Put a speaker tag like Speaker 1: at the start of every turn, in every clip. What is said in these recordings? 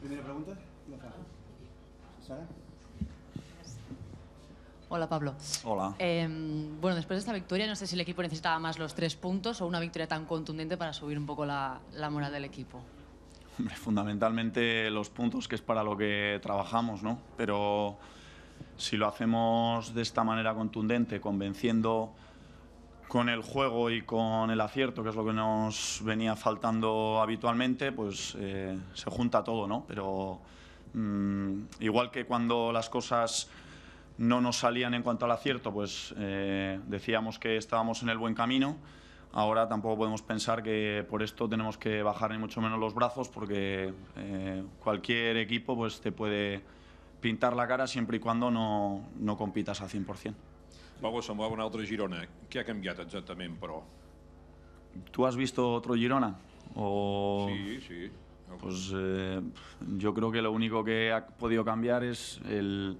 Speaker 1: primera pregunta, Hola Pablo. Hola. Em, bueno, después de esta victoria, no sé si el equipo
Speaker 2: necesitaba más los tres puntos o una victoria tan contundente para subir un poco la, la moral del equipo. Hombre, fundamentalmente los puntos, que es para lo que trabajamos, ¿no? Pero si lo hacemos de esta manera contundente, convenciendo con el juego y con el acierto, que es lo que nos venía faltando habitualmente, pues eh, se junta todo, ¿no? Pero mm, igual que cuando las cosas no nos salían en cuanto al acierto, pues eh, decíamos que estábamos en el buen camino. Ahora tampoco podemos pensar que por esto tenemos que bajar ni mucho menos los brazos, porque eh, cualquier equipo pues, te puede pintar la cara siempre y cuando no, no compitas al 100%
Speaker 1: a pues, mover em una otro Girona. ¿Qué ha cambiado exactamente, pero?
Speaker 2: ¿Tú has visto otro Girona? Sí, sí. Pues eh, yo creo que lo único que ha podido cambiar es el,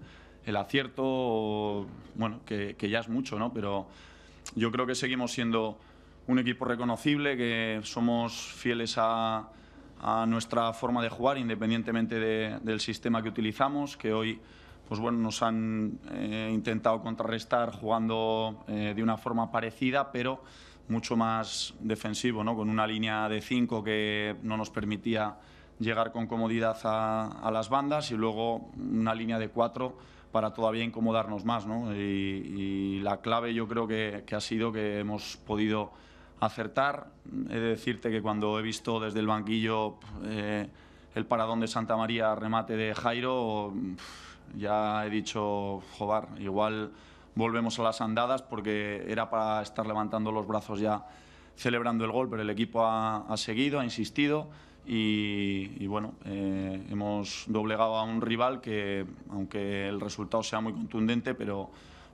Speaker 2: acierto, bueno, que, ya es mucho, ¿no? Pero yo creo que seguimos siendo un equipo reconocible, que somos fieles a, nuestra forma de jugar, independientemente del sistema que utilizamos, que hoy pues bueno, nos han eh, intentado contrarrestar jugando eh, de una forma parecida, pero mucho más defensivo, ¿no? con una línea de 5 que no nos permitía llegar con comodidad a, las bandas y luego una línea de 4 para todavía incomodarnos más. ¿no? Y, la clave yo creo que, ha sido que hemos podido acertar. He de decirte que cuando he visto desde el banquillo eh, el paradón de Santa María, remate de Jairo, ya he dicho, jobar. igual volvemos a las andadas porque era para estar levantando los brazos ya celebrando el gol, pero el equipo ha, seguido, ha insistido y, bueno, eh, hemos doblegado a un rival que, aunque el resultado sea muy contundente, pero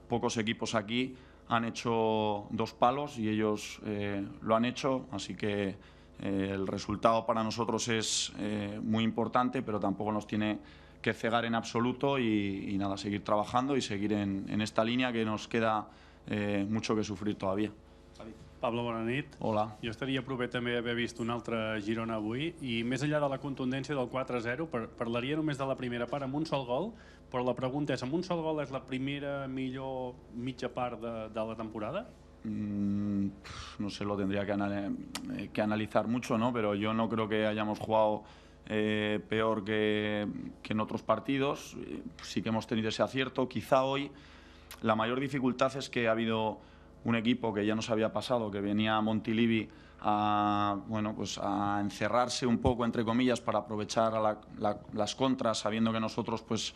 Speaker 2: pocos equipos aquí han hecho dos palos y ellos eh, lo han hecho, así que eh, el resultado para nosotros es muy importante, pero tampoco nos tiene que cegar en absoluto y, y nada, seguir trabajando y seguir en, en esta línea que nos queda eh, mucho que sufrir todavía.
Speaker 1: Pablo, bona nit. Hola. Jo estaria proper també haver vist un altre Girona avui i més enllà de la contundència del 4-0 parlaria només de la primera part amb un sol gol, però la pregunta és, amb un sol gol és la primera millor mitja part de, de la temporada?
Speaker 2: Mm, no sé, lo tendría que, anal eh, que analizar mucho, ¿no? Pero yo no creo que hayamos jugado Eh, peor que, que, en otros partidos. Sí que hemos tenido ese acierto. Quizá hoy la mayor dificultad es que ha habido un equipo que ya nos había pasado, que venía a Montilivi a, bueno, pues a encerrarse un poco, entre comillas, para aprovechar a las contras, sabiendo que nosotros pues,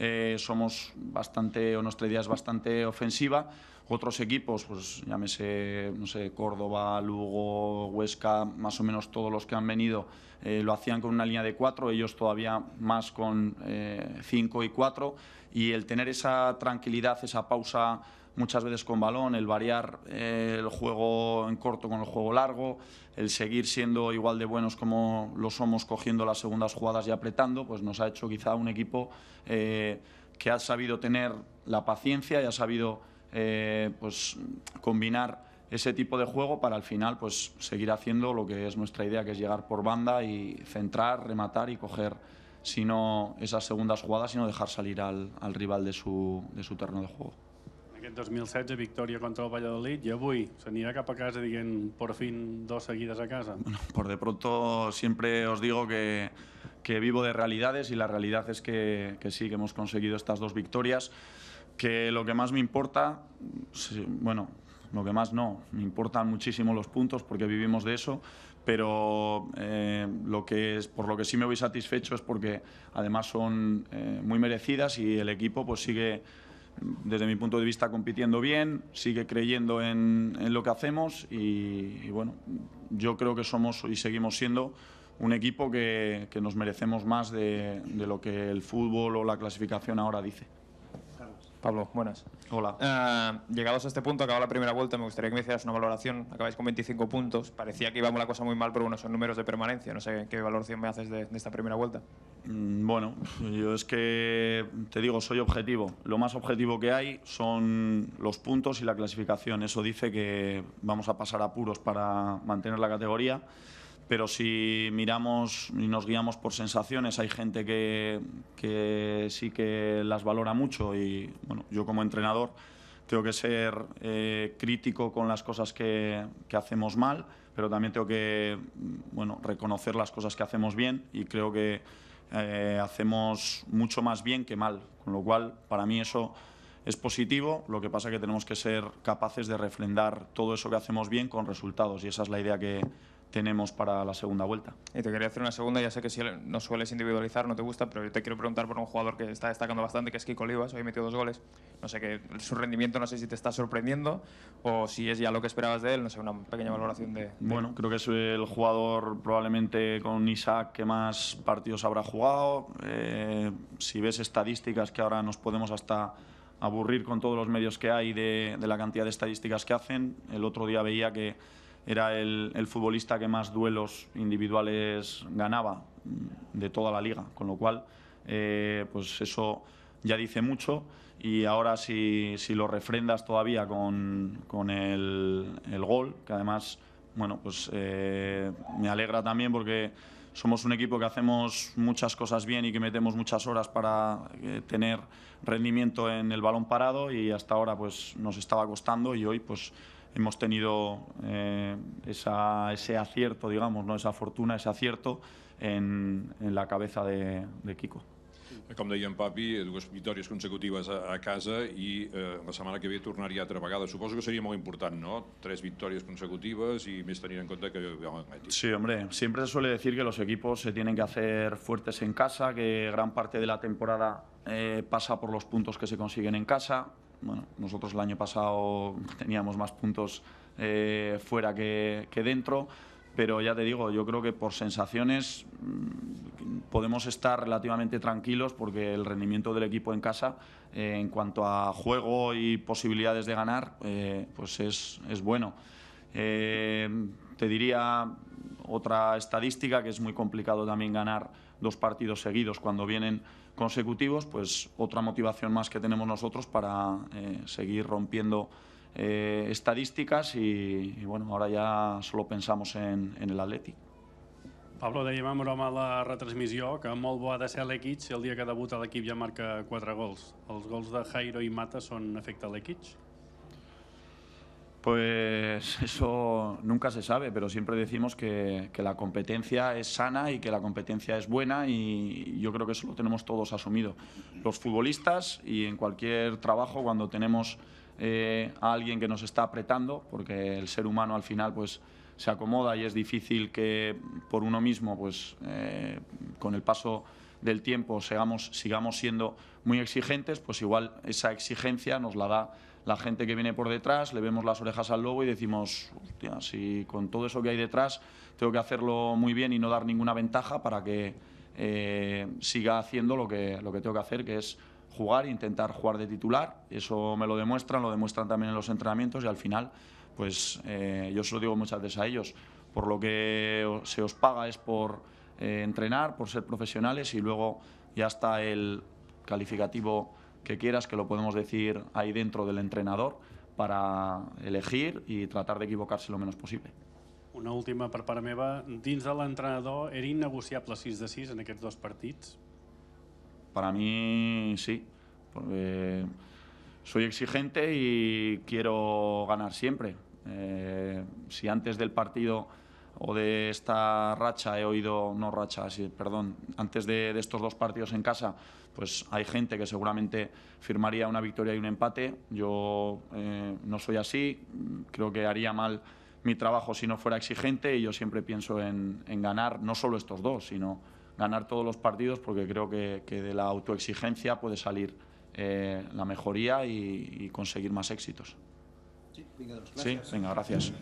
Speaker 2: eh, somos bastante, o nuestra idea es bastante ofensiva. Otros equipos, pues llámese, no sé, Córdoba, Lugo, Huesca, más o menos todos los que han venido eh, lo hacían con una línea de cuatro, ellos todavía más con eh, cinco y cuatro. Y el tener esa tranquilidad, esa pausa muchas veces con balón, el variar eh, el juego en corto con el juego largo, el seguir siendo igual de buenos como lo somos cogiendo las segundas jugadas y apretando, pues nos ha hecho quizá un equipo eh, que ha sabido tener la paciencia y ha sabido eh, pues, combinar ese tipo de juego para al final pues, seguir haciendo lo que es nuestra idea, que es llegar por banda y centrar, rematar y coger sino esas segundas jugadas, sino dejar salir al, al rival de su, de su terreno de juego.
Speaker 1: Aquest 2016, victoria contra el Valladolid, i avui s'anirà cap a casa dient por fin dos seguidas a casa.
Speaker 2: por de pronto siempre os digo que, que vivo de realidades y la realidad es que, que sí, que hemos conseguido estas dos victorias, que lo que más me importa, bueno, lo que más no, me importan muchísimo los puntos porque vivimos de eso, pero eh, lo que es, por lo que sí me voy satisfecho es porque además son eh, muy merecidas y el equipo pues sigue desde mi punto de vista, compitiendo bien, sigue creyendo en, lo que hacemos y, bueno, yo creo que somos y seguimos siendo un equipo que, nos merecemos más de lo que el fútbol o la clasificación ahora dice. Pablo, buenas. Hola. Eh, llegados a este punto, acaba la primera vuelta, me gustaría que me hicieras una valoración. Acabáis con 25 puntos. Parecía que íbamos la cosa muy mal, pero bueno, son números de permanencia. No sé qué valoración me haces de, esta primera vuelta. Mm, bueno, yo es que te digo, soy objetivo. Lo más objetivo que hay son los puntos y la clasificación. Eso dice que vamos a pasar apuros para mantener la categoría. Pero si miramos y nos guiamos por sensaciones, hay gente que, sí que las valora mucho y bueno, yo como entrenador tengo que ser eh, crítico con las cosas que, hacemos mal, pero también tengo que bueno, reconocer las cosas que hacemos bien y creo que eh, hacemos mucho más bien que mal, con lo cual para mí eso es positivo, lo que pasa es que tenemos que ser capaces de refrendar todo eso que hacemos bien con resultados y esa es la idea que, tenemos para la segunda vuelta. Y te quería hacer una segunda, ya sé que si no sueles individualizar, no te gusta, pero yo te quiero preguntar por un jugador que está destacando bastante, que es Kiko Olivas, hoy metió dos goles. No sé, que su rendimiento no sé si te está sorprendiendo o si es ya lo que esperabas de él, no sé, una pequeña valoración de... Bueno, creo que es el jugador probablemente con Isaac que más partidos habrá jugado. Eh, si ves estadísticas que ahora nos podemos hasta aburrir con todos los medios que hay de la cantidad de estadísticas que hacen, el otro día veía que era el, futbolista que más duelos individuales ganaba de toda la liga, con lo cual, eh, pues eso ya dice mucho y ahora si, si lo refrendas todavía con, con el, gol, que además, bueno, pues eh, me alegra también porque somos un equipo que hacemos muchas cosas bien y que metemos muchas horas para eh, tener rendimiento en el balón parado y hasta ahora pues nos estaba costando y hoy pues hemos tenido eh, ese acierto, digamos, ¿no? esa fortuna, ese acierto en, la cabeza de, Kiko.
Speaker 1: Como deia en Papi, eh, dos victorias consecutivas a, casa y eh, la semana que viene tornaria altra vegada. Supongo que sería muy importante, no? Tres victorias consecutivas y me estaría en cuenta que
Speaker 2: Sí, hombre, siempre se suele decir que los equipos se tienen que hacer fuertes en casa, que gran parte de la temporada pasa por los puntos que se consiguen en casa. Nosotros el año pasado teníamos más puntos eh, fuera que, dentro, pero ya te digo, yo creo que por sensaciones mm, podemos estar relativamente tranquilos porque el rendimiento del equipo en casa eh, en cuanto a juego y posibilidades de ganar eh, pues es, es bueno. te diría otra estadística que es muy complicado también ganar dos partidos seguidos cuando vienen consecutivos, pues otra motivación más que tenemos nosotros para eh, seguir rompiendo eh, estadísticas y, y, bueno, ahora ya solo pensamos en, en el Athletic.
Speaker 1: Pablo, dèiem amb broma a la retransmissió que molt bo ha de ser l'Equic si el dia que debuta l'equip ja marca 4 gols. Els gols de Jairo i Mata són efecte l'Equic?
Speaker 2: Pues eso nunca se sabe, pero siempre decimos que, la competencia es sana y que la competencia es buena y yo creo que eso lo tenemos todos asumido. Los futbolistas y en cualquier trabajo cuando tenemos eh, a alguien que nos está apretando, porque el ser humano al final pues se acomoda y es difícil que por uno mismo pues eh, con el paso del tiempo sigamos, sigamos siendo muy exigentes, pues igual esa exigencia nos la da la gente que viene por detrás, le vemos las orejas al lobo y decimos, hostia, si con todo eso que hay detrás tengo que hacerlo muy bien y no dar ninguna ventaja para que eh, siga haciendo lo que, lo que tengo que hacer, que es jugar, e intentar jugar de titular. Eso me lo demuestran, lo demuestran también en los entrenamientos y al final, pues eh, yo se lo digo muchas veces a ellos, por lo que se os paga es por eh, entrenar, por ser profesionales y luego ya está el calificativo que quieras, que lo podemos decir ahí dentro del entrenador para elegir y tratar de equivocarse lo menos posible.
Speaker 1: Una última para part meva. Dins de l'entrenador, era innegociable 6 de 6 en aquests dos partits?
Speaker 2: Para mí, sí. Porque soy exigente y quiero ganar siempre. Eh, si antes del partido o de esta racha, he oído, no racha, perdón, antes de, estos dos partidos en casa, pues hay gente que seguramente firmaría una victoria y un empate. Yo eh, no soy así, creo que haría mal mi trabajo si no fuera exigente y yo siempre pienso en, ganar no solo estos dos, sino ganar todos los partidos porque creo que, de la autoexigencia puede salir eh, la mejoría y, conseguir más éxitos.
Speaker 1: Sí, venga,
Speaker 2: gracias.